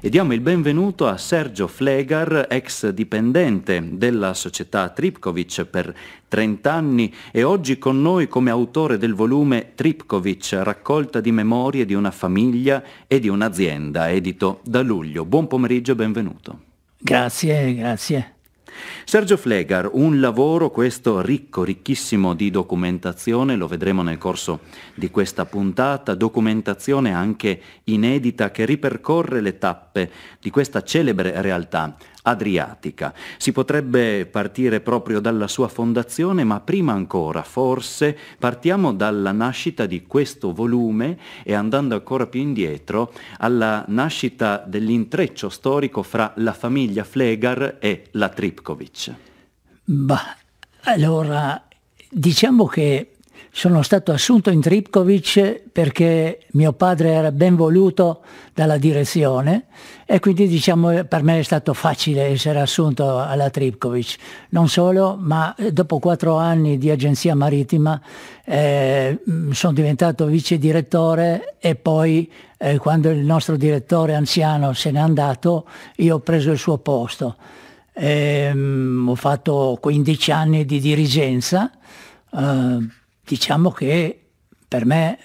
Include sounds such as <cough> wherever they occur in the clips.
e diamo il benvenuto a Sergio Flegar, ex dipendente della società Tripkovic per 30 anni e oggi con noi come autore del volume Tripkovic, raccolta di memorie di una famiglia e di un'azienda, edito da luglio. Buon pomeriggio e benvenuto. Grazie, grazie. Sergio Flegar, un lavoro questo ricco, ricchissimo di documentazione, lo vedremo nel corso di questa puntata, documentazione anche inedita che ripercorre le tappe di questa celebre realtà adriatica. Si potrebbe partire proprio dalla sua fondazione, ma prima ancora, forse, partiamo dalla nascita di questo volume e andando ancora più indietro, alla nascita dell'intreccio storico fra la famiglia Flegar e la Tripkovic. Bah, allora, diciamo che sono stato assunto in Tripkovic perché mio padre era ben voluto dalla direzione e quindi diciamo per me è stato facile essere assunto alla Tripkovic. Non solo, ma eh, dopo quattro anni di agenzia marittima eh, mm, sono diventato vice direttore e poi eh, quando il nostro direttore anziano se n'è andato io ho preso il suo posto. Eh, ho fatto 15 anni di dirigenza. Uh, diciamo che per me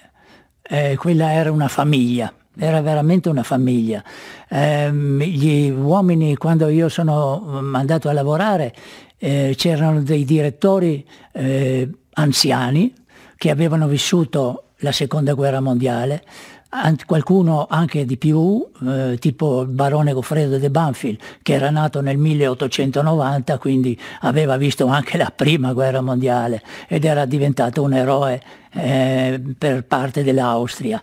eh, quella era una famiglia, era veramente una famiglia. Eh, gli uomini, quando io sono mm, andato a lavorare, eh, c'erano dei direttori eh, anziani che avevano vissuto la seconda guerra mondiale, qualcuno anche di più, eh, tipo il barone Goffredo de Banfield, che era nato nel 1890, quindi aveva visto anche la prima guerra mondiale ed era diventato un eroe eh, per parte dell'Austria.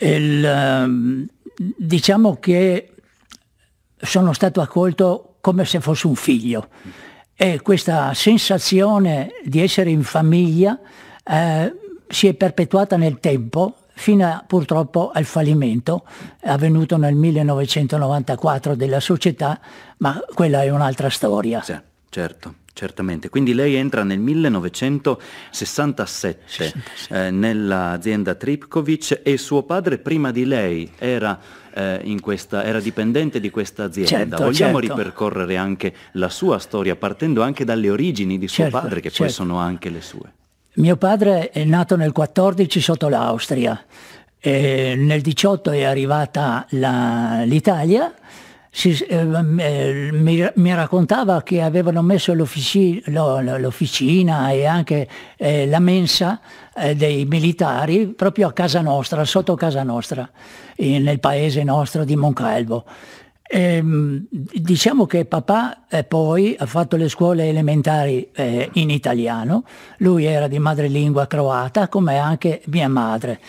Il, ehm, diciamo che sono stato accolto come se fosse un figlio e questa sensazione di essere in famiglia eh, si è perpetuata nel tempo fino a, purtroppo al fallimento avvenuto nel 1994 della società, ma quella è un'altra storia. Sì, certo. Certamente, quindi lei entra nel 1967 eh, nell'azienda Tripkovic e suo padre prima di lei era, eh, questa, era dipendente di questa azienda. Certo, Vogliamo certo. ripercorrere anche la sua storia partendo anche dalle origini di suo certo, padre che poi certo. sono anche le sue. Mio padre è nato nel 14 sotto l'Austria, eh, nel 18 è arrivata l'Italia. Eh, eh, mi, mi, raccontava che avevano messo l'officina e anche eh, la mensa eh, dei militari proprio a casa nostra, sotto casa nostra, nel paese nostro di Moncalvo. E, ehm, diciamo che papà eh, poi ha fatto le scuole elementari eh, in italiano, lui era di madrelingua croata come anche mia madre.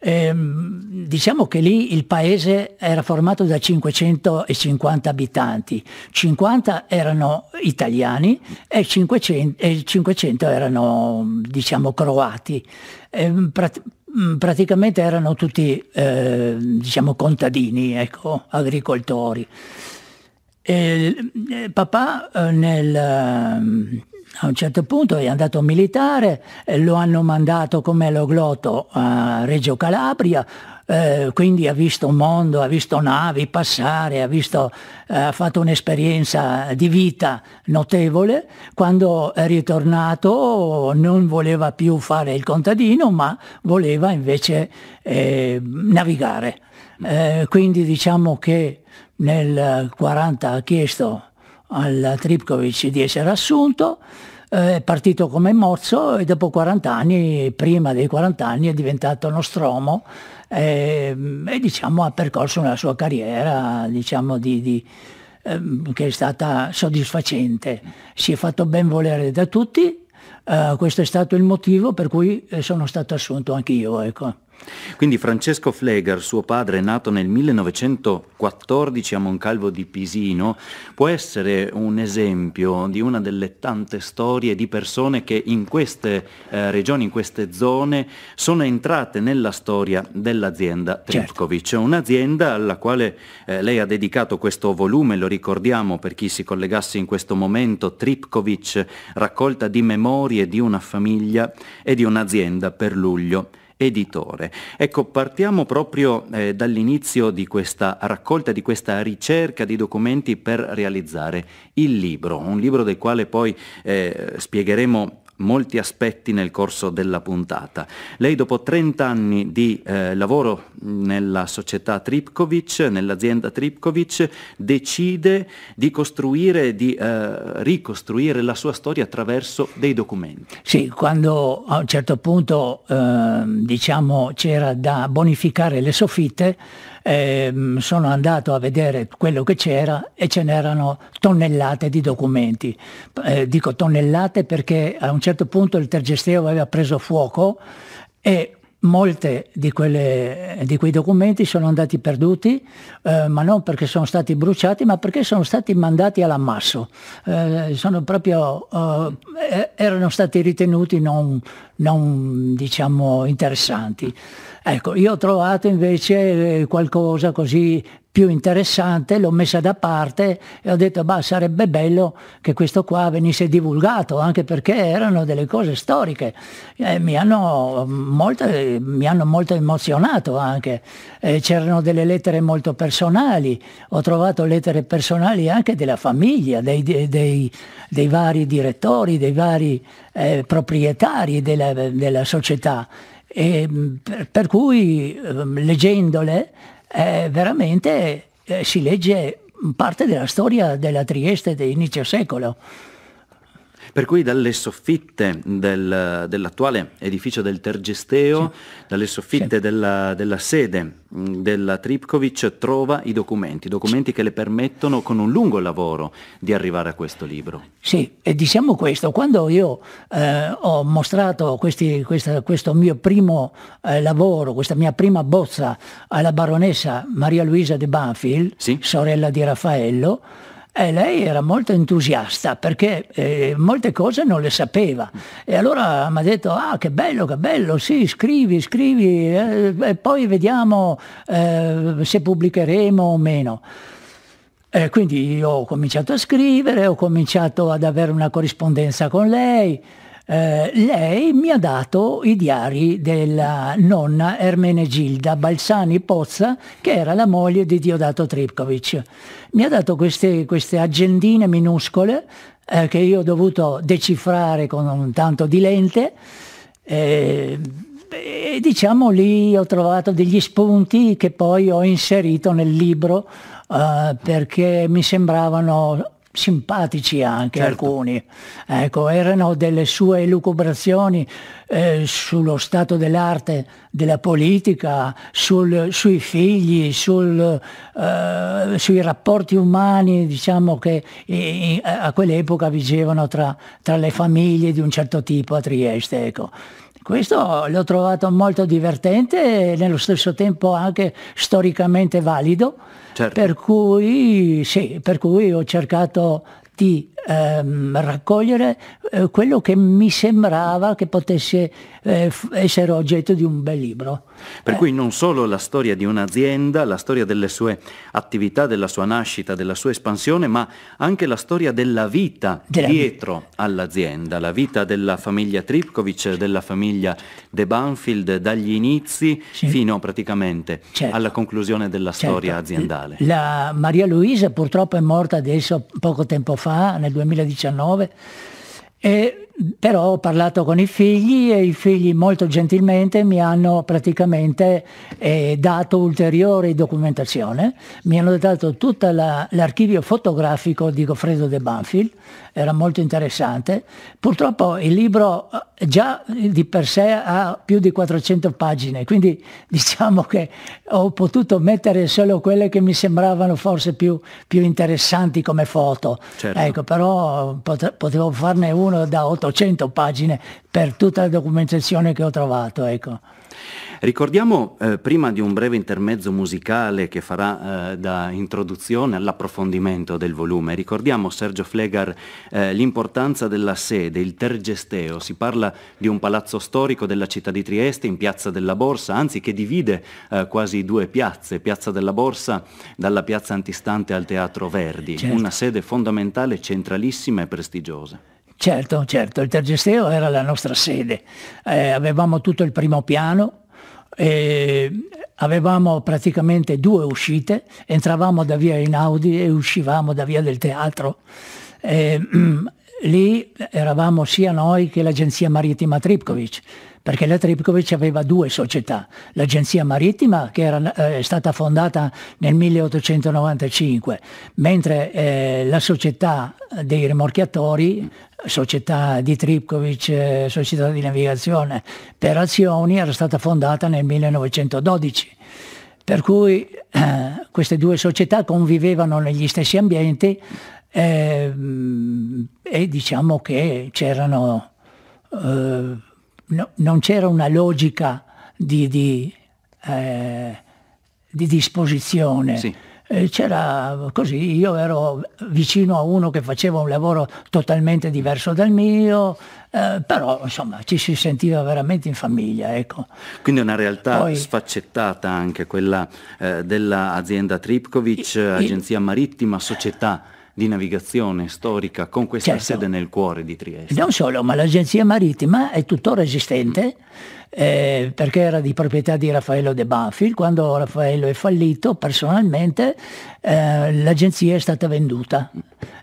E, ehm, diciamo che lì il paese era formato da 550 abitanti, 50 erano italiani e 500, e 500 erano diciamo croati. E, ehm, Mm, praticamente erano tutti eh, diciamo contadini, ecco, agricoltori. E, e eh, papà eh, nel, eh, a un certo punto è andato militare, lo hanno mandato come loglotto a Reggio Calabria, eh, quindi ha visto un mondo, ha visto navi passare, ha, visto, eh, ha fatto un'esperienza di vita notevole. Quando è ritornato non voleva più fare il contadino, ma voleva invece eh, navigare. Eh, quindi diciamo che nel 40 ha chiesto al Tripkovic di essere assunto, eh, è partito come mozzo e dopo 40 anni, prima dei 40 anni, è diventato nostromo e, ehm, e diciamo, ha percorso una sua carriera diciamo, di, di, ehm, che è stata soddisfacente. Si è fatto ben volere da tutti, eh, questo è stato il motivo per cui eh, sono stato assunto anch'io. Ecco. Quindi Francesco Fleger, suo padre, nato nel 1914 a Moncalvo di Pisino, può essere un esempio di una delle tante storie di persone che in queste eh, regioni, in queste zone, sono entrate nella storia dell'azienda Trifkovic, certo. un'azienda alla quale eh, lei ha dedicato questo volume, lo ricordiamo per chi si collegasse in questo momento, Tripkovic, raccolta di memorie di una famiglia e di un'azienda per luglio editore. Ecco, partiamo proprio eh, dall'inizio di questa raccolta, di questa ricerca di documenti per realizzare il libro, un libro del quale poi eh, spiegheremo molti aspetti nel corso della puntata. Lei dopo 30 anni di eh, lavoro nella società Tripkovic, nell'azienda Tripkovic, decide di costruire, di eh, ricostruire la sua storia attraverso dei documenti. Sì, quando a un certo punto eh, diciamo, c'era da bonificare le soffitte, ehm, sono andato a vedere quello che c'era e ce n'erano tonnellate di documenti. Eh, dico tonnellate perché a un certo punto il tergesteo aveva preso fuoco e molte di, quelle, di, quei documenti sono andati perduti, eh, ma non perché sono stati bruciati, ma perché sono stati mandati all'ammasso. Eh, proprio, eh, erano stati ritenuti non, non diciamo, interessanti. Ecco, io ho trovato invece eh, qualcosa così più interessante, l'ho messa da parte e ho detto, bah, sarebbe bello che questo qua venisse divulgato, anche perché erano delle cose storiche. Eh, mi, hanno molto, mi, hanno molto, emozionato anche. Eh, c'erano delle lettere molto personali, ho trovato lettere personali anche della famiglia, dei, dei, dei vari direttori, dei vari eh, proprietari della, della società e, ehm, per, per, cui ehm, leggendole eh, veramente eh, si legge parte della storia della Trieste di inizio secolo. Per cui dalle soffitte del, dell'attuale edificio del Tergesteo, sì. dalle soffitte sì. della, della, sede mm, della Tripkovic trova i documenti, documenti che le permettono con un lungo lavoro di arrivare a questo libro. Sì, e diciamo questo, quando io eh, ho mostrato questi, questa, questo mio primo eh, lavoro, questa mia prima bozza alla baronessa Maria Luisa de Banfield, sì. sorella di Raffaello, e lei era molto entusiasta perché eh, molte cose non le sapeva. E allora mi ha detto, ah che bello, che bello, sì, scrivi, scrivi, eh, e poi vediamo eh, se pubblicheremo o meno. E quindi ho cominciato a scrivere, ho cominciato ad avere una corrispondenza con lei. Eh, lei mi ha dato i diari della nonna Ermenegilda Balsani Pozza, che era la moglie di Diodato Tripkovic. Mi ha dato queste, queste agendine minuscole eh, che io ho dovuto decifrare con un tanto di lente. Eh, e diciamo lì ho trovato degli spunti che poi ho inserito nel libro eh, perché mi sembravano simpatici anche certo. alcuni. Ecco, erano delle sue elucubrazioni eh, sullo stato dell'arte, della politica, sul, sui figli, sul, eh, sui rapporti umani, diciamo che in, a quell'epoca vigevano tra, tra, le famiglie di un certo tipo a Trieste. Ecco. Questo l'ho trovato molto divertente e nello stesso tempo anche storicamente valido, certo. per, cui, sì, per cui ho cercato di ehm, raccogliere eh, quello che mi sembrava che potesse eh, essere oggetto di un bel libro. Per eh. cui non solo la storia di un'azienda, la storia delle sue attività, della sua nascita, della sua espansione, ma anche la storia della vita della dietro vita. all'azienda, la vita della famiglia Tripkovic, della famiglia De Banfield, dagli inizi sì. fino praticamente certo. alla conclusione della certo. storia aziendale. La Maria Luisa purtroppo è morta adesso poco tempo fa fa, nel 2019, e però ho parlato con i figli e i figli molto gentilmente mi hanno praticamente eh, dato ulteriore documentazione, mi hanno dato tutto la, l'archivio fotografico di Goffredo de Banfield, era molto interessante. Purtroppo il libro eh, già di per sé ha più di 400 pagine, quindi <laughs> diciamo che ho potuto mettere solo quelle che mi sembravano forse più, più interessanti come foto. Certo. Ecco, però potevo farne uno da 8 800 pagine per tutta la documentazione che ho trovato. Ecco. Ricordiamo, eh, prima di un breve intermezzo musicale che farà eh, da introduzione all'approfondimento del volume, ricordiamo Sergio Flegar eh, l'importanza della sede, il tergesteo. Si parla di un palazzo storico della città di Trieste in piazza della Borsa, anzi che divide eh, quasi due piazze, piazza della Borsa dalla piazza antistante al Teatro Verdi. Certo. Una sede fondamentale, centralissima e prestigiosa. Certo, certo, il Tergesteo era la nostra sede, eh, avevamo tutto il primo piano, eh, avevamo praticamente due uscite, entravamo da via Inaudi e uscivamo da via del teatro. Eh, <clears throat> lì eravamo sia noi che l'agenzia marittima Tripkovic perché la Tripkovic aveva due società, l'agenzia marittima che era eh, stata fondata nel 1895, mentre eh, la società dei rimorchiatori, società di Tripkovic, eh, società di navigazione per azioni, era stata fondata nel 1912. Per cui eh, queste due società convivevano negli stessi ambienti ehm, e diciamo che c'erano... Eh, no, non c'era una logica di, di, eh, di disposizione. Sì. Eh, c'era così, io ero vicino a uno che faceva un lavoro totalmente diverso dal mio, eh, però insomma ci si sentiva veramente in famiglia. Ecco. Quindi è una realtà Poi, sfaccettata anche quella eh, dell'azienda Tripkovic, agenzia marittima, società di navigazione storica con questa certo. sede nel cuore di Trieste. Non solo, ma l'agenzia marittima è tuttora esistente eh, perché era di proprietà di Raffaello De Banfield. Quando Raffaello è fallito personalmente eh, l'agenzia è stata venduta.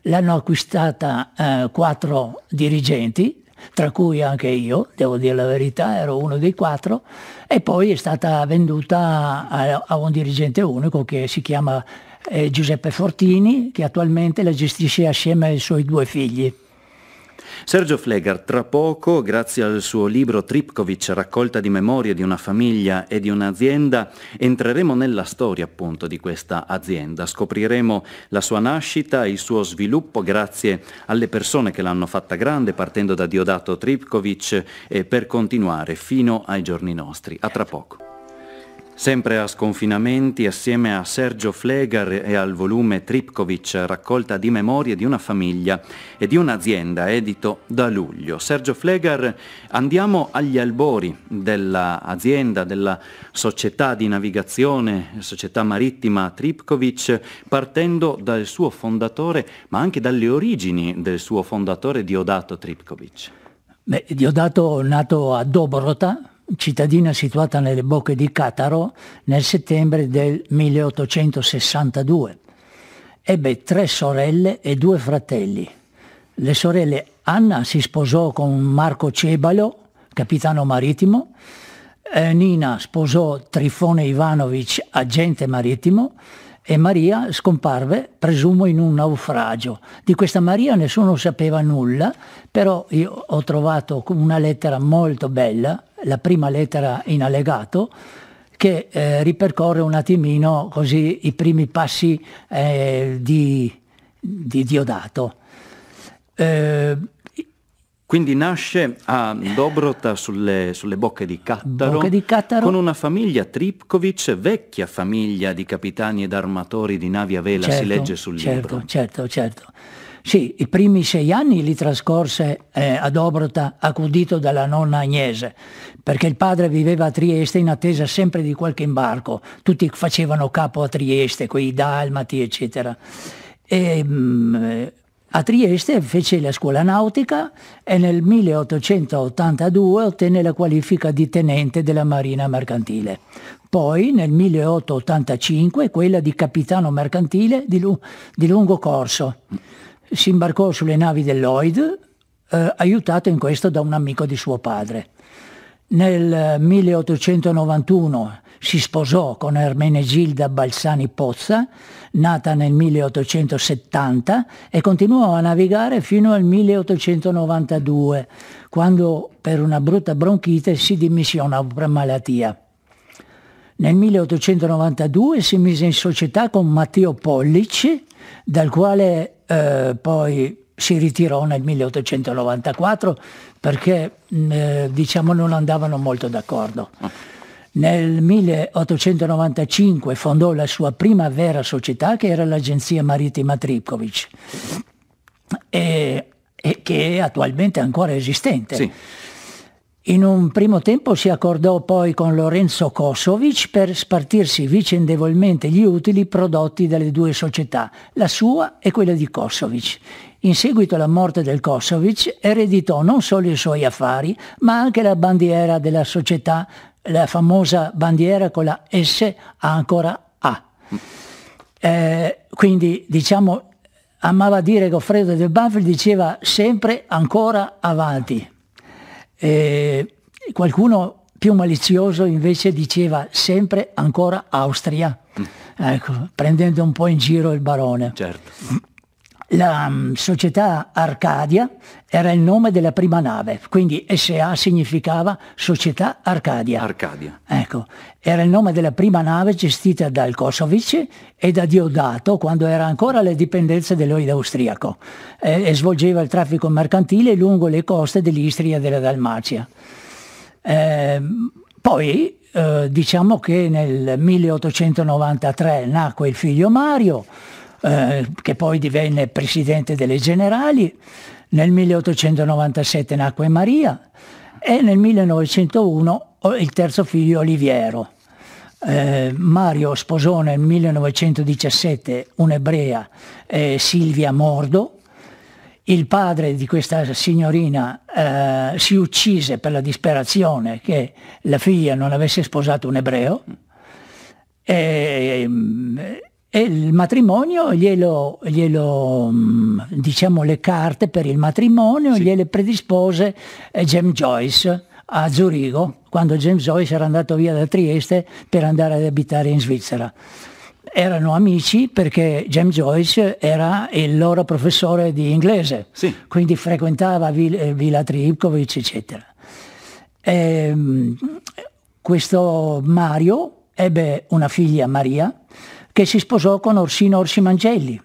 L'hanno acquistata eh, quattro dirigenti tra cui anche io, devo dire la verità, ero uno dei quattro, e poi è stata venduta a, a un dirigente unico che si chiama eh, Giuseppe Fortini, che attualmente la gestisce assieme ai suoi due figli. Sergio Flegar, tra poco, grazie al suo libro Tripkovic, raccolta di memorie di una famiglia e di un'azienda, entreremo nella storia appunto di questa azienda. Scopriremo la sua nascita, il suo sviluppo grazie alle persone che l'hanno fatta grande, partendo da Diodato Tripkovic, e per continuare fino ai giorni nostri. A tra poco. Sempre a Sconfinamenti, assieme a Sergio Flegar e al volume Tripkovic, raccolta di memorie di una famiglia e di un'azienda, edito da luglio. Sergio Flegar, andiamo agli albori dell'azienda, della società di navigazione, società marittima Tripkovic, partendo dal suo fondatore, ma anche dalle origini del suo fondatore Diodato Tripkovic. Beh, Diodato nato a Dobrota, cittadina situata nelle bocche di Cataro nel settembre del 1862. Ebbe tre sorelle e due fratelli. Le sorelle Anna si sposò con Marco Cebalo, capitano marittimo, eh, Nina sposò Trifone Ivanovic, agente marittimo, e Maria scomparve, presumo, in un naufragio. Di questa Maria nessuno sapeva nulla, però io ho trovato una lettera molto bella la prima lettera in allegato, che eh, ripercorre un attimino così i primi passi eh, di, di, Diodato. Eh, quindi nasce a Dobrota sulle, sulle bocche di Cattaro, di Cattaro, con una famiglia Tripkovic, vecchia famiglia di capitani ed armatori di navi a vela, certo, si legge sul certo, libro. Certo, certo, certo. Sì, i primi sei anni li trascorse eh, ad Obrota accudito dalla nonna Agnese, perché il padre viveva a Trieste in attesa sempre di qualche imbarco, tutti facevano capo a Trieste, quei dalmati eccetera. E, mh, mm, a Trieste fece la scuola nautica e nel 1882 ottenne la qualifica di tenente della Marina Mercantile. Poi nel 1885 quella di capitano mercantile di, lu- di lungo corso si imbarcò sulle navi del Lloyd, eh, aiutato in questo da un amico di suo padre. Nel 1891 eh, si sposò con Ermenegilda Balsani Pozza, nata nel 1870, e continuò a navigare fino al 1892, quando per una brutta bronchite si dimissionò per malattia. Nel 1892 si mise in società con Matteo Pollici, dal quale eh, poi si ritirò nel 1894 perché mm, eh, diciamo non andavano molto d'accordo. Nel 1895 fondò la sua prima vera società che era l'Agenzia Marittima Tripkovic e, e che è attualmente ancora esistente. Sì. In un primo tempo si accordò poi con Lorenzo Kosovic per spartirsi vicendevolmente gli utili prodotti dalle due società, la sua e quella di Kosovic. In seguito alla morte del Kosovic ereditò non solo i suoi affari, ma anche la bandiera della società, la famosa bandiera con la S ancora A. Eh, quindi diciamo, amava dire Goffredo del Banfield, diceva sempre ancora avanti, e qualcuno più malizioso invece diceva sempre ancora Austria, mm. ecco, prendendo un po' in giro il barone. Certo. La um, società Arcadia era il nome della prima nave, quindi SA significava Società Arcadia. Arcadia. Ecco, era il nome della prima nave gestita dal Kosovic e da Diodato quando era ancora alle dipendenze dell'Oid austriaco eh, e svolgeva il traffico mercantile lungo le coste dell'Istria e della Dalmacia. Eh, poi eh, diciamo che nel 1893 nacque il figlio Mario eh, che poi divenne presidente delle Generali, nel 1897 nacque Maria e nel 1901 il terzo figlio Oliviero. Eh, Mario sposò nel 1917 un'ebrea eh, Silvia Mordo, il padre di questa signorina eh, si uccise per la disperazione che la figlia non avesse sposato un ebreo. E, ehm, e il matrimonio glielo, glielo mm, diciamo le carte per il matrimonio sì. gliele predispose eh, James Joyce a Zurigo quando James Joyce era andato via da Trieste per andare ad abitare in Svizzera erano amici perché James Joyce era il loro professore di inglese sì. quindi frequentava Villa eh, Tripkovic eccetera e, ehm, questo Mario ebbe una figlia Maria che si sposò con Orsino Orsi Mangelli.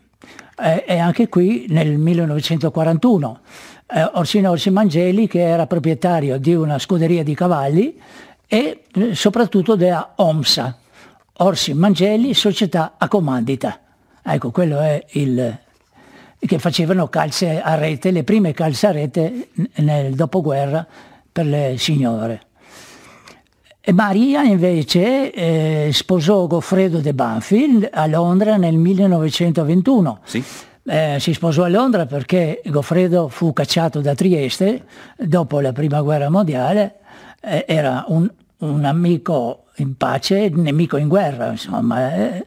Eh, e anche qui nel 1941. Eh, Orsino Orsi Mangelli, che era proprietario di una scuderia di cavalli e eh, soprattutto della OMSA, Orsi Mangelli, società a comandita. Ecco, quello è il che facevano calze a rete, le prime calze a rete nel dopoguerra per le signore. E Maria invece eh, sposò Goffredo de Banfield a Londra nel 1921. Sì. Eh, si sposò a Londra perché Goffredo fu cacciato da Trieste dopo la prima guerra mondiale, eh, era un, un, amico in pace, un nemico in guerra, insomma. Eh.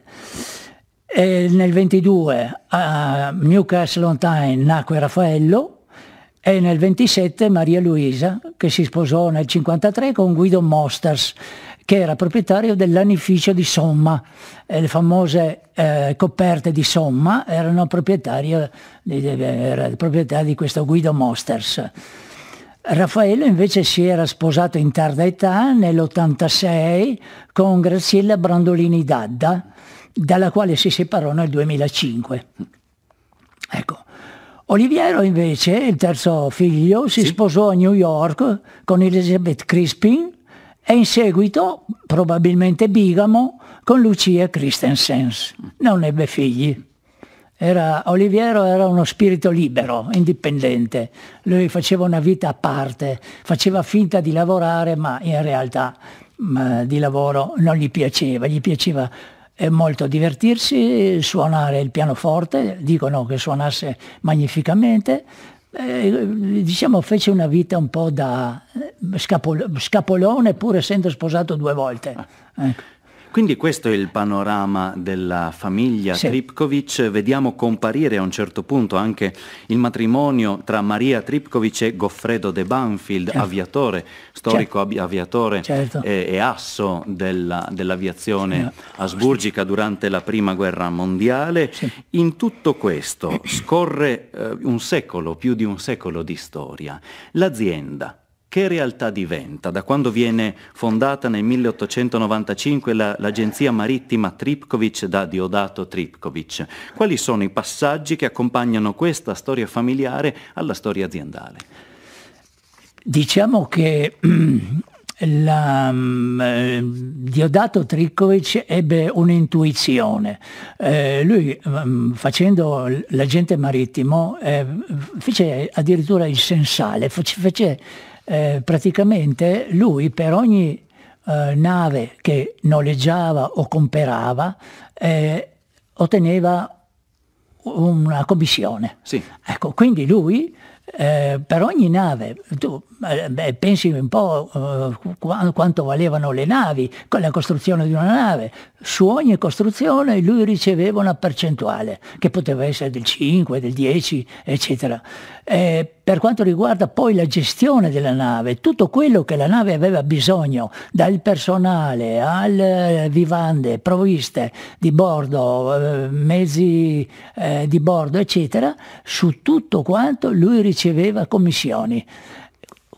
nel 22 a Newcastle on Tyne nacque Raffaello, e nel 27 Maria Luisa, che si sposò nel 53 con Guido Mosters, che era proprietario dell'anificio di Somma. E eh, le famose eh, coperte di Somma erano proprietario di, era proprietario di questo Guido Mosters. Raffaello invece si era sposato in tarda età, nell'86, con Graziella Brandolini Dadda, dalla quale si separò nel 2005. Ecco. Oliviero invece, il terzo figlio, si sì. sposò a New York con Elizabeth Crispin e in seguito, probabilmente bigamo, con Lucia Christensen. Non ebbe figli. Era, Oliviero era uno spirito libero, indipendente, lui faceva una vita a parte, faceva finta di lavorare ma in realtà ma di lavoro non gli piaceva, gli piaceva è molto divertirsi, suonare il pianoforte, dicono che suonasse magnificamente, eh, diciamo fece una vita un po' da eh, scapolone pur essendo sposato due volte. Ah, ecco. Eh. Quindi questo è il panorama della famiglia sì. Tripkovic. Vediamo comparire a un certo punto anche il matrimonio tra Maria Tripkovic e Goffredo De Banfield, certo. aviatore, storico certo. aviatore certo. E, e, asso della, dell'aviazione sì. asburgica durante la Prima Guerra Mondiale. Sì. In tutto questo scorre eh, un secolo, più di un secolo di storia. L'azienda che realtà diventa da quando viene fondata nel 1895 la, l'agenzia marittima Tripkovic da Diodato Tripkovic? Quali sono i passaggi che accompagnano questa storia familiare alla storia aziendale? Diciamo che mm, la, mm, eh, Diodato Trickovic ebbe un'intuizione. Eh, lui mm, facendo l'agente marittimo eh, fece addirittura il sensale, fece, fece eh, praticamente lui per ogni eh, nave che noleggiava o comperava eh, otteneva una commissione. Sì. Ecco, quindi lui eh, per ogni nave, tu eh, pensi un po' eh, quanto valevano le navi con la costruzione di una nave, su ogni costruzione lui riceveva una percentuale che poteva essere del 5, del 10, eccetera. Eh, per quanto riguarda poi la gestione della nave, tutto quello che la nave aveva bisogno, dal personale al eh, vivande, provviste di bordo, eh, mezzi eh, di bordo, eccetera, su tutto quanto lui riceveva commissioni.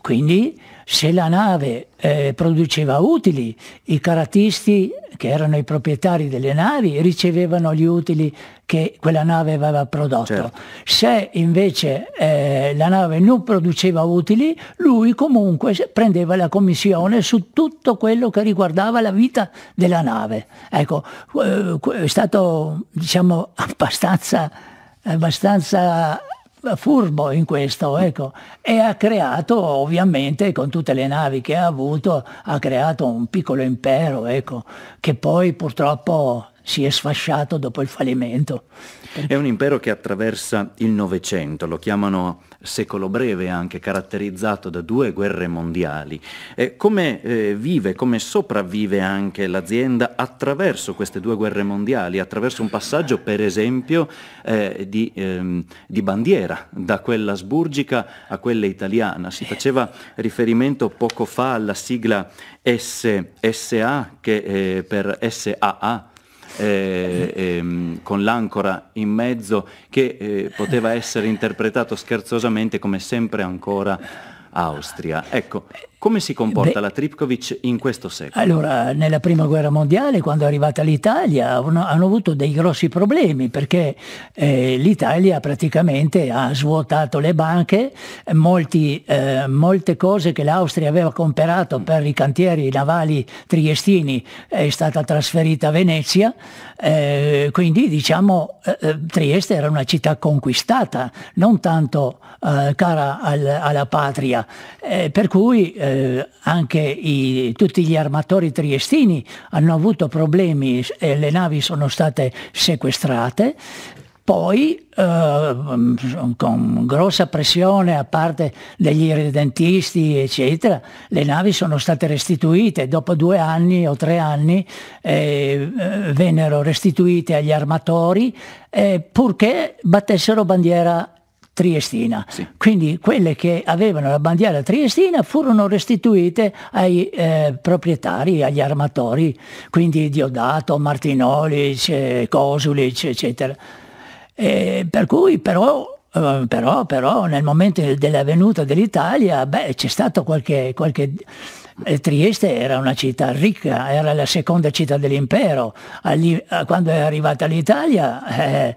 Quindi se la nave eh, produceva utili, i caratisti che erano i proprietari delle navi, ricevevano gli utili che quella nave aveva prodotto. Certo. Se invece eh, la nave non produceva utili, lui comunque prendeva la commissione su tutto quello che riguardava la vita della nave. Ecco, eh, è stato diciamo <laughs> abbastanza, abbastanza furbo in questo, ecco, e ha creato ovviamente con tutte le navi che ha avuto, ha creato un piccolo impero, ecco, che poi purtroppo si è sfasciato dopo il fallimento. È un impero che attraversa il Novecento, lo chiamano secolo breve anche caratterizzato da due guerre mondiali. Eh, come eh, vive, come sopravvive anche l'azienda attraverso queste due guerre mondiali, attraverso un passaggio per esempio eh, di, ehm, di, bandiera da quella sburgica a quella italiana. Si faceva riferimento poco fa alla sigla SSA che eh, per SAA eh, ehm, con l'ancora in mezzo, che eh, poteva essere interpretato scherzosamente come sempre ancora Austria. Ecco, come si comporta Beh, la Tripkovic in questo secolo? Allora, nella prima guerra mondiale, quando è arrivata l'Italia, hanno avuto dei grossi problemi perché eh, l'Italia praticamente ha svuotato le banche, molti, eh, molte cose che l'Austria aveva comperato per i cantieri navali triestini è stata trasferita a Venezia, eh, quindi diciamo eh, eh, Trieste era una città conquistata, non tanto eh, cara al, alla patria, per cui eh, anche i, tutti gli armatori triestini hanno avuto problemi e eh, le navi sono state sequestrate. Poi, eh, con grossa pressione a parte degli irredentisti, eccetera, le navi sono state restituite. Dopo due anni o tre anni eh, vennero restituite agli armatori, eh, purché battessero bandiera triestina. Sì. Quindi quelle che avevano la bandiera triestina furono restituite ai eh, proprietari, agli armatori, quindi Diodato, Martinolic, eh, Kosulic, eccetera. E per cui però eh, però, però, nel momento della venuta dell'Italia c'è stato qualche, qualche Trieste era una città ricca, era la seconda città dell'impero. Eh, quando è arrivata l'Italia, eh,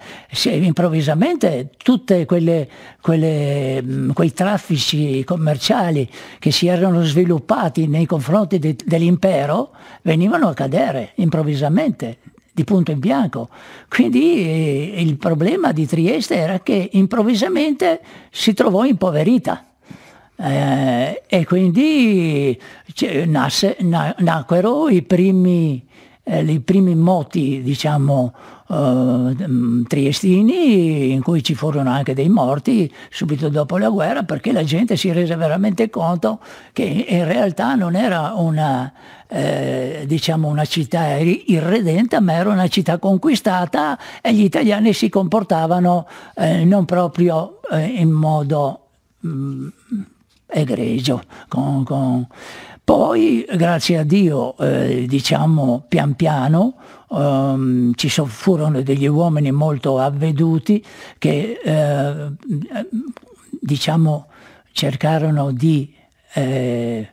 improvvisamente tutti mm, quei traffici commerciali che si erano sviluppati nei confronti de, dell'impero venivano a cadere improvvisamente di punto in bianco. Quindi eh, il problema di Trieste era che improvvisamente si trovò impoverita. Eh, e quindi cioè, nasse, na, nacquero i primi, eh, i primi moti, diciamo, eh, triestini, in cui ci furono anche dei morti subito dopo la guerra, perché la gente si rese veramente conto che in realtà non era una, eh, diciamo una città irredenta, ma era una città conquistata e gli italiani si comportavano eh, non proprio eh, in modo... Mh, mm, egregio. Con, con... Poi, grazie a Dio, eh, diciamo pian piano, Um, ci so, furono degli uomini molto avveduti che eh, diciamo cercarono di eh,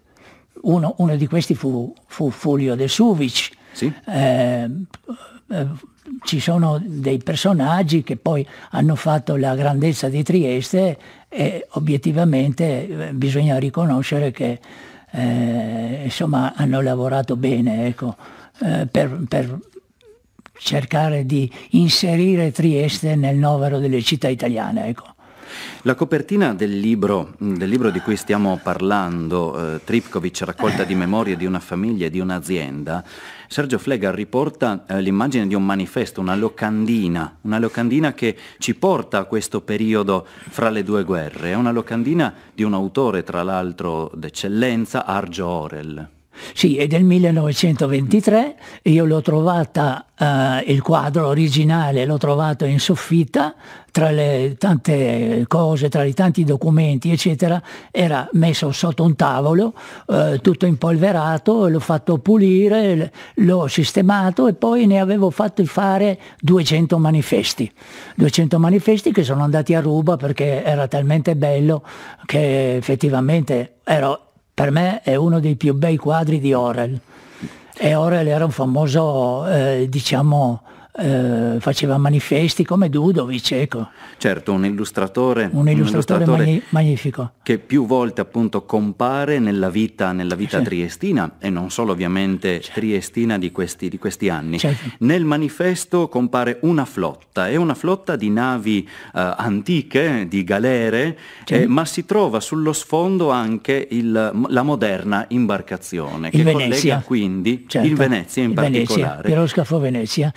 uno, uno, di questi fu, fu Fulio De Suvic sì. Eh, eh, ci sono dei personaggi che poi hanno fatto la grandezza di Trieste e obiettivamente eh, bisogna riconoscere che eh, insomma, hanno lavorato bene ecco, eh, per, per, cercare di inserire Trieste nel novero delle città italiane. Ecco. La copertina del libro, mm, del libro di cui stiamo parlando, eh, Tripkovic, raccolta di memorie di una famiglia e di un'azienda, Sergio Flegar riporta eh, l'immagine di un manifesto, una locandina, una locandina che ci porta a questo periodo fra le due guerre, è una locandina di un autore tra l'altro d'eccellenza, Argio Orel. Sì, è del 1923, io l'ho trovata, eh, il quadro originale l'ho trovato in soffitta, tra le tante cose, tra i tanti documenti, eccetera, era messo sotto un tavolo, eh, tutto impolverato, l'ho fatto pulire, l'ho sistemato e poi ne avevo fatto fare 200 manifesti. 200 manifesti che sono andati a ruba perché era talmente bello che effettivamente ero per me è uno dei più bei quadri di Orwell e Orwell era un famoso, eh, diciamo, eh, faceva manifesti come Dudovic. Ecco. Certo, un illustratore, un illustratore, un illustratore magni- magnifico. Che più volte appunto compare nella vita, nella vita certo. triestina e non solo ovviamente certo. triestina di questi, di questi anni. Certo. Nel manifesto compare una flotta, è una flotta di navi eh, antiche, di galere, eh, ma si trova sullo sfondo anche il, la moderna imbarcazione il che Venezia. collega quindi il certo. Venezia in il particolare. Venezia, piroscafo Venezia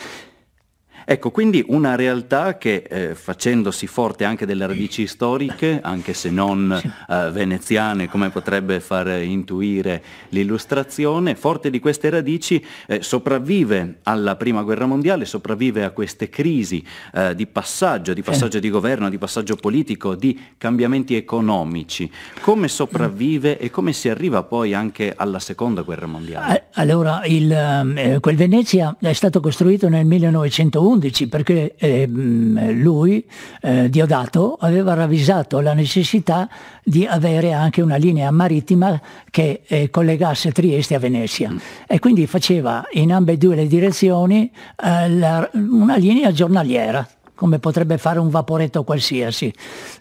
Ecco, quindi una realtà che eh, facendosi forte anche delle radici storiche, anche se non eh, veneziane come potrebbe far intuire l'illustrazione, forte di queste radici eh, sopravvive alla Prima Guerra Mondiale, sopravvive a queste crisi eh, di passaggio, di passaggio di governo, di passaggio politico, di cambiamenti economici. Come sopravvive e come si arriva poi anche alla Seconda Guerra Mondiale? Allora, il, ehm, eh, quel Venezia è stato costruito nel 1911 11 perché eh, lui, eh, Diodato, aveva ravvisato la necessità di avere anche una linea marittima che eh, collegasse Trieste a Venezia mm. e quindi faceva in ambedue le direzioni eh, la, una linea giornaliera come potrebbe fare un vaporetto qualsiasi.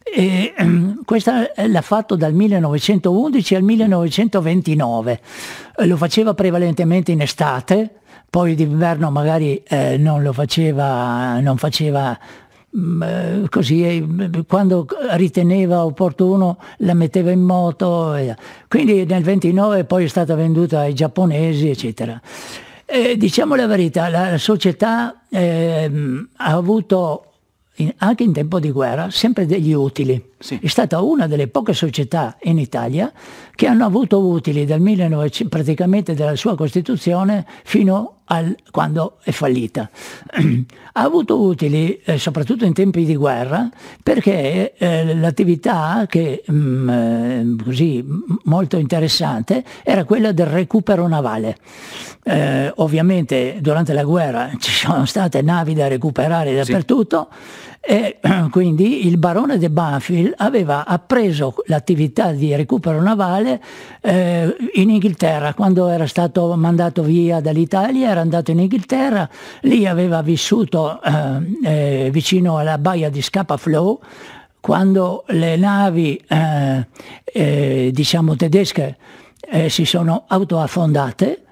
E, ehm, questa eh, l'ha fatto dal 1911 al 1929, lo faceva prevalentemente in estate, poi d'inverno magari eh, non lo faceva, non faceva mm, eh, così mm, quando riteneva opportuno la metteva in moto quindi nel 29 poi è stata venduta ai giapponesi eccetera e, diciamo la verità la società eh, ha avuto anche in tempo di guerra, sempre degli utili. Sì. È stata una delle poche società in Italia che hanno avuto utili dal 1900, praticamente dalla sua costituzione fino al, quando è fallita. <clears throat> ha avuto utili eh, soprattutto in tempi di guerra perché eh, l'attività che mh, mm, eh, così molto interessante era quella del recupero navale. Eh, ovviamente durante la guerra ci sono state navi da recuperare dappertutto. Sì e <clears throat> quindi il barone de Banfield aveva appreso l'attività di recupero navale eh, in Inghilterra, quando era stato mandato via dall'Italia, era andato in Inghilterra, lì aveva vissuto eh, eh, vicino alla baia di Scapa Flow, quando le navi eh, eh, diciamo tedesche eh, si sono autoaffondate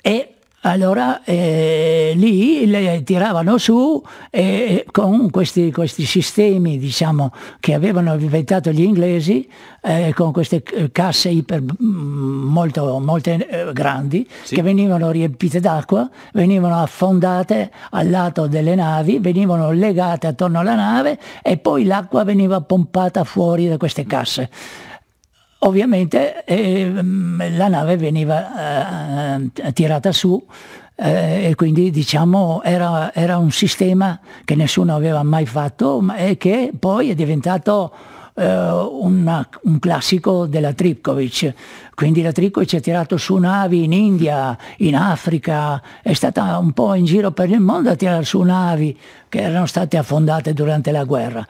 e allora eh, lì le tiravano su eh, con questi, questi sistemi diciamo, che avevano inventato gli inglesi, eh, con queste casse iper molto, molto eh, grandi sì. che venivano riempite d'acqua, venivano affondate al lato delle navi, venivano legate attorno alla nave e poi l'acqua veniva pompata fuori da queste casse ovviamente eh, la nave veniva eh, tirata su eh, e quindi diciamo era, era un sistema che nessuno aveva mai fatto e che poi è diventato eh, una, un classico della Tripkovic. Quindi la Tripkovic ha tirato su navi in India, in Africa, è stata un po' in giro per il mondo a tirare su navi che erano state affondate durante la guerra.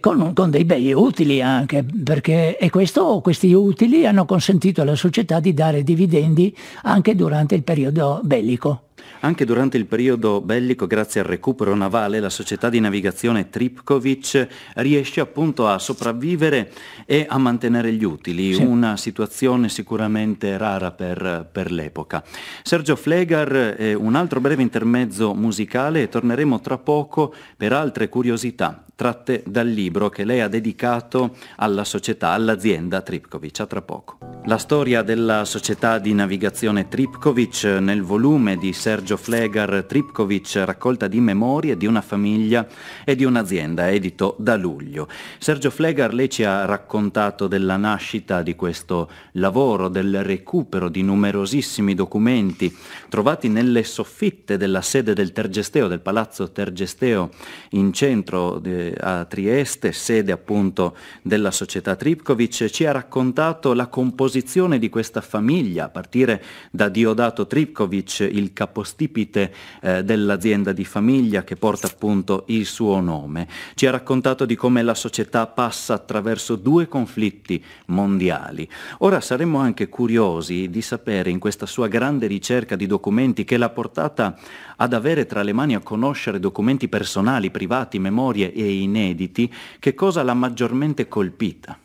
Con, con, dei bei utili anche, perché, e questo, questi utili hanno consentito alla società di dare dividendi anche durante il periodo bellico. Anche durante il periodo bellico, grazie al recupero navale, la società di navigazione Tripkovic riesce appunto a sopravvivere e a mantenere gli utili, sì. una situazione sicuramente rara per, per l'epoca. Sergio Flegar, eh, un altro breve intermezzo musicale e torneremo tra poco per altre curiosità tratte dal libro che lei ha dedicato alla società, all'azienda Tripkovic. A tra poco. La storia della società di navigazione Tripkovic nel volume di Sergio Flegar Tripkovic raccolta di memorie di una famiglia e di un'azienda, edito da luglio. Sergio Flegar, lei ci ha raccontato della nascita di questo lavoro, del recupero di numerosissimi documenti trovati nelle soffitte della sede del Tergesteo, del Palazzo Tergesteo in centro de, eh, eh, a Trieste, sede appunto della società Tripkovic, ci ha raccontato la composizione di questa famiglia, a partire da Diodato Tripkovic, il capostipite eh, dell'azienda di famiglia che porta appunto il suo nome. Ci ha raccontato di come la società passa attraverso due conflitti mondiali. Ora saremmo anche curiosi di sapere in questa sua grande ricerca di documenti che l'ha portata ad avere tra le mani a conoscere documenti personali, privati, memorie e inediti, che cosa l'ha maggiormente colpita?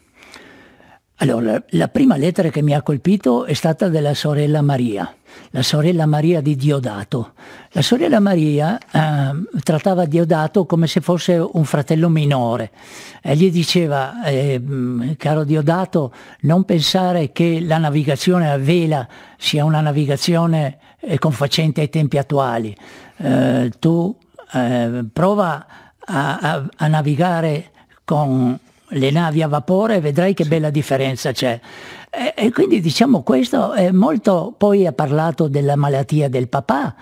Allora, la prima lettera che mi ha colpito è stata della sorella Maria, la sorella Maria di Diodato. La sorella Maria eh, trattava Diodato come se fosse un fratello minore e gli diceva, eh, caro Diodato, non pensare che la navigazione a vela sia una navigazione eh, confacente ai tempi attuali. Eh, tu eh, prova a a, a, a navigare con le navi a vapore, vedrai che bella differenza c'è. E, e, quindi diciamo questo è molto, poi ha parlato della malattia del papà,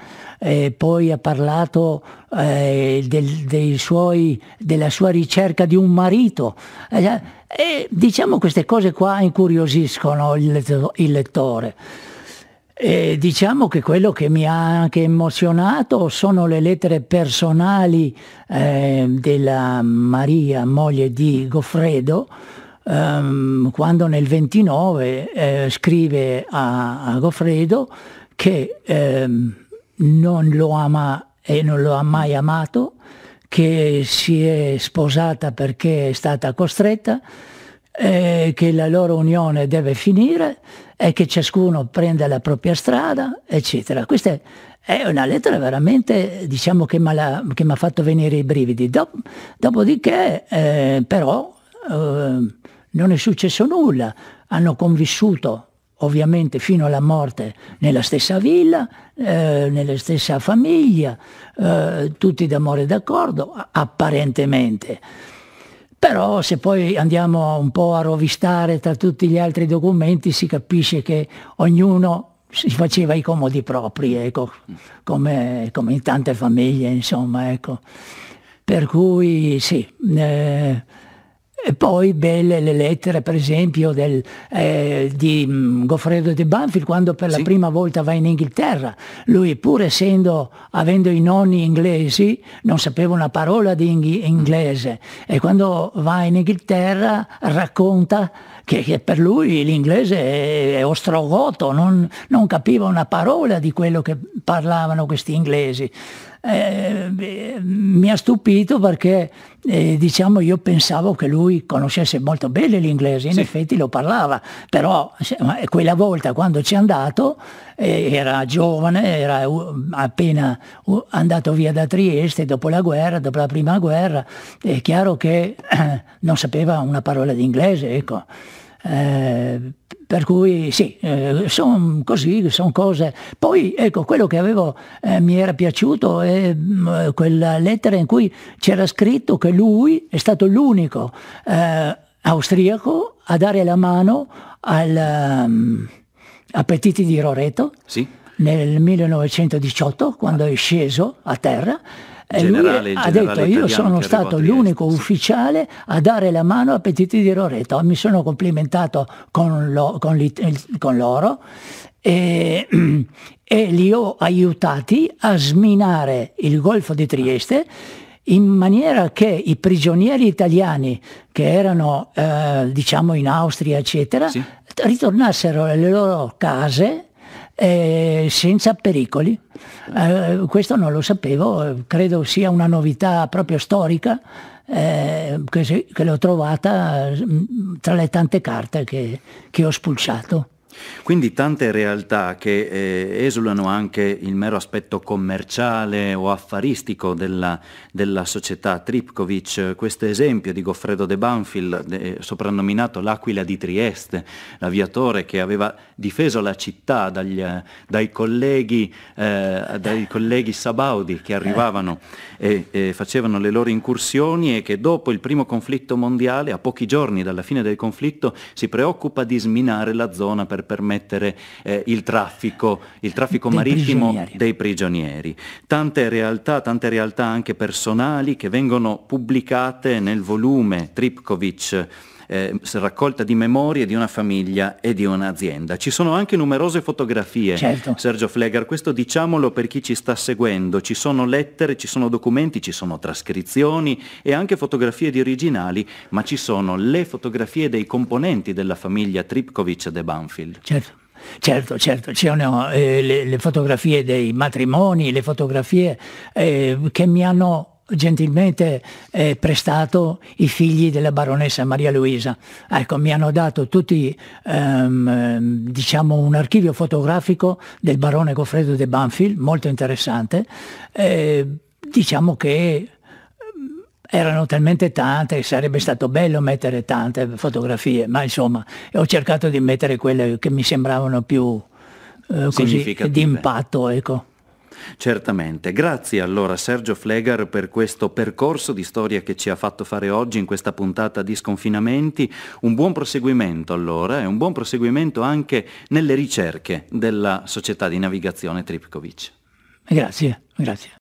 poi ha parlato eh, del, suoi, della sua ricerca di un marito. Eh, e diciamo queste cose qua incuriosiscono il, il lettore. E diciamo che quello che mi ha anche emozionato sono le lettere personali eh, della Maria, moglie di Goffredo, ehm, quando nel 29 eh, scrive a, a, Goffredo che ehm, non lo ama e non lo ha mai amato, che si è sposata perché è stata costretta, eh, che la loro unione deve finire e che ciascuno prenda la propria strada, eccetera. Questa è una lettera veramente, diciamo, che mi ha fatto venire i brividi. Dop- dopodiché, eh, però, eh, non è successo nulla. Hanno convissuto ovviamente fino alla morte nella stessa villa, eh, nella stessa famiglia, eh, tutti d'amore e d'accordo, apparentemente. Però se poi andiamo un po' a rovistare tra tutti gli altri documenti si capisce che ognuno si faceva i comodi propri, ecco, come, come in tante famiglie, insomma, ecco. Per cui sì, eh, e poi belle le lettere, per esempio, del, eh, di mm, Goffredo de Banfield quando per la prima volta va in Inghilterra. Lui, pur essendo, avendo i nonni inglesi, non sapeva una parola di ing inglese. E quando va in Inghilterra racconta che, che per lui l'inglese è, è ostrogoto, non, non capiva una parola di quello che parlavano questi inglesi. Eh, mi ha stupito perché eh, diciamo io pensavo che lui conoscesse molto bene l'inglese, in sì. effetti lo parlava, però quella volta quando ci è andato eh, era giovane, era appena andato via da Trieste dopo la guerra, dopo la prima guerra, è chiaro che <clears throat> non sapeva una parola di inglese, ecco. Eh, per cui sì, eh, sono così, sono cose. Poi ecco, quello che avevo, eh, mi era piaciuto è mh, mm, quella lettera in cui c'era scritto che lui è stato l'unico eh, austriaco a dare la mano al, um, a Petiti di Roreto sì. nel 1918 quando è sceso a terra eh, generale, lui ha detto io sono stato l'unico ufficiale a dare la mano a Petiti di Roreto, mi sono complimentato con, lo, con, li, con loro e, <clears throat> e, li ho aiutati a sminare il Golfo di Trieste in maniera che i prigionieri italiani che erano eh, diciamo in Austria eccetera sì. ritornassero alle loro case eh, senza pericoli. Eh, questo non lo sapevo, credo sia una novità proprio storica eh, che, che l'ho trovata mm, tra le tante carte che, che ho spulciato. Quindi tante realtà che eh, esulano anche il mero aspetto commerciale o affaristico della, della società. Tripkovic, questo esempio di Goffredo de Banfield, de, eh, soprannominato l'Aquila di Trieste, l'aviatore che aveva difeso la città dagli, eh, dai, colleghi, eh, dai, colleghi, sabaudi che arrivavano e, e facevano le loro incursioni e che dopo il primo conflitto mondiale, a pochi giorni dalla fine del conflitto, si preoccupa di sminare la zona per permettere eh, il traffico, il traffico dei marittimo prigionieri. dei prigionieri. Tante realtà, tante realtà anche personali che vengono pubblicate nel volume Tripkovic eh, raccolta di memorie di una famiglia e di un'azienda. Ci sono anche numerose fotografie, certo. Sergio Flegar, questo diciamolo per chi ci sta seguendo, ci sono lettere, ci sono documenti, ci sono trascrizioni e anche fotografie di originali, ma ci sono le fotografie dei componenti della famiglia Tripkovic de Banfield. Certo. Certo, certo, ci sono eh, le, le, fotografie dei matrimoni, le fotografie eh, che mi hanno gentilmente eh, prestato i figli della baronessa Maria Luisa. Ecco, mi hanno dato tutti ehm, diciamo un archivio fotografico del barone Goffredo de Banfield, molto interessante. Eh, diciamo che ehm, erano talmente tante, sarebbe stato bello mettere tante fotografie, ma insomma ho cercato di mettere quelle che mi sembravano più eh, così, di impatto. Ecco. Certamente. Grazie allora Sergio Flegar per questo percorso di storia che ci ha fatto fare oggi in questa puntata di Sconfinamenti. Un buon proseguimento allora e un buon proseguimento anche nelle ricerche della società di navigazione Tripkovic. Grazie, grazie.